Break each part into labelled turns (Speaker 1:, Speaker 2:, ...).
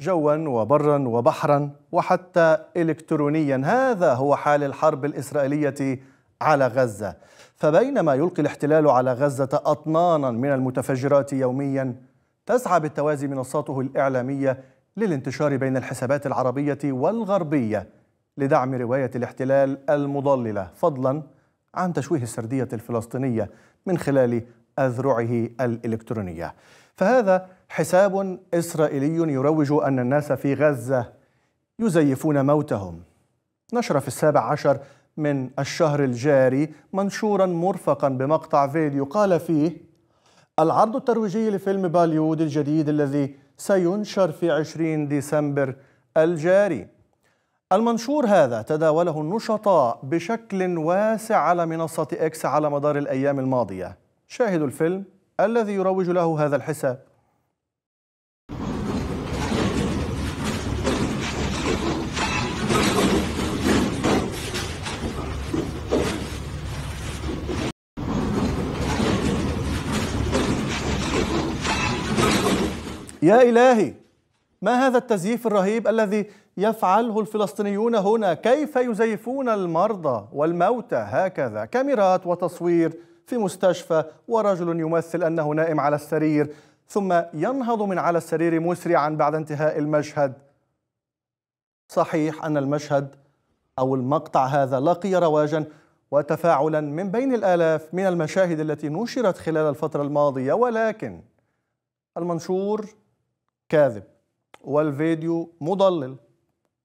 Speaker 1: جوا وبرا وبحرا وحتى الكترونيا هذا هو حال الحرب الاسرائيليه على غزه فبينما يلقي الاحتلال على غزه اطنانا من المتفجرات يوميا تسعى بالتوازي منصاته الاعلاميه للانتشار بين الحسابات العربيه والغربيه لدعم روايه الاحتلال المضلله فضلا عن تشويه السرديه الفلسطينيه من خلال اذرعه الالكترونيه فهذا حساب إسرائيلي يروج أن الناس في غزة يزيفون موتهم نشر في السابع عشر من الشهر الجاري منشورا مرفقا بمقطع فيديو قال فيه العرض الترويجي لفيلم باليود الجديد الذي سينشر في 20 ديسمبر الجاري المنشور هذا تداوله النشطاء بشكل واسع على منصة إكس على مدار الأيام الماضية شاهدوا الفيلم الذي يروج له هذا الحساب يا إلهي ما هذا التزييف الرهيب الذي يفعله الفلسطينيون هنا كيف يزيفون المرضى والموتى هكذا كاميرات وتصوير في مستشفى ورجل يمثل أنه نائم على السرير ثم ينهض من على السرير مسرعا بعد انتهاء المشهد صحيح أن المشهد أو المقطع هذا لقي رواجا وتفاعلا من بين الآلاف من المشاهد التي نشرت خلال الفترة الماضية ولكن المنشور كاذب والفيديو مضلل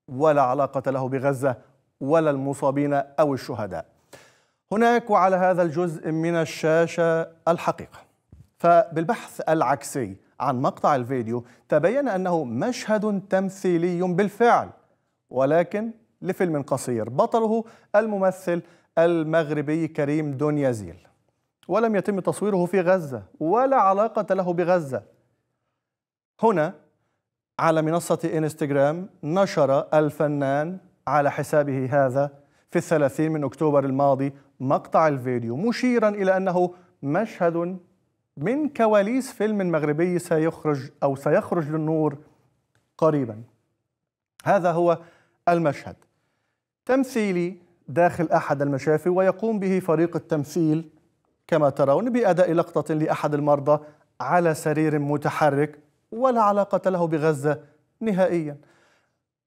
Speaker 1: ولا علاقة له بغزة ولا المصابين أو الشهداء هناك وعلى هذا الجزء من الشاشة الحقيقة فبالبحث العكسي عن مقطع الفيديو تبين أنه مشهد تمثيلي بالفعل ولكن لفيلم قصير بطله الممثل المغربي كريم دونيازيل ولم يتم تصويره في غزة ولا علاقة له بغزة هنا على منصة انستغرام نشر الفنان على حسابه هذا في الثلاثين من أكتوبر الماضي مقطع الفيديو مشيرا إلى أنه مشهد من كواليس فيلم مغربي سيخرج أو سيخرج للنور قريبا هذا هو المشهد تمثيلي داخل أحد المشافي ويقوم به فريق التمثيل كما ترون بأداء لقطة لأحد المرضى على سرير متحرك ولا علاقة له بغزة نهائيا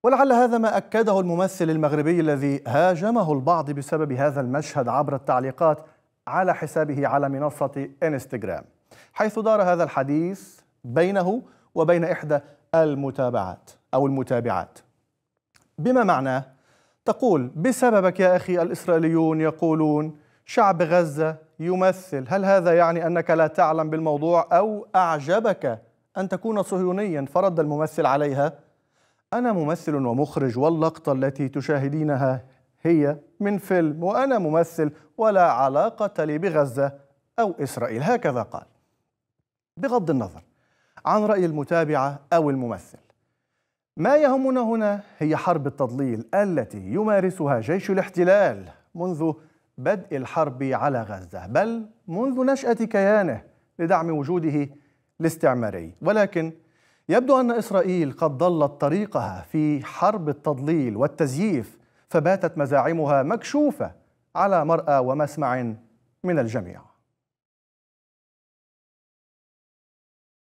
Speaker 1: ولعل هذا ما أكده الممثل المغربي الذي هاجمه البعض بسبب هذا المشهد عبر التعليقات على حسابه على منصة انستغرام حيث دار هذا الحديث بينه وبين إحدى المتابعات أو المتابعات بما معناه تقول بسببك يا أخي الإسرائيليون يقولون شعب غزة يمثل هل هذا يعني أنك لا تعلم بالموضوع أو أعجبك أن تكون صهيونيا فرد الممثل عليها أنا ممثل ومخرج واللقطة التي تشاهدينها هي من فيلم وأنا ممثل ولا علاقة لي بغزة أو إسرائيل هكذا قال بغض النظر عن رأي المتابعة أو الممثل ما يهمنا هنا هي حرب التضليل التي يمارسها جيش الاحتلال منذ بدء الحرب على غزة بل منذ نشأة كيانه لدعم وجوده الاستعماري ولكن يبدو أن إسرائيل قد ضلت طريقها في حرب التضليل والتزييف فباتت مزاعمها مكشوفة على مرأى ومسمع من الجميع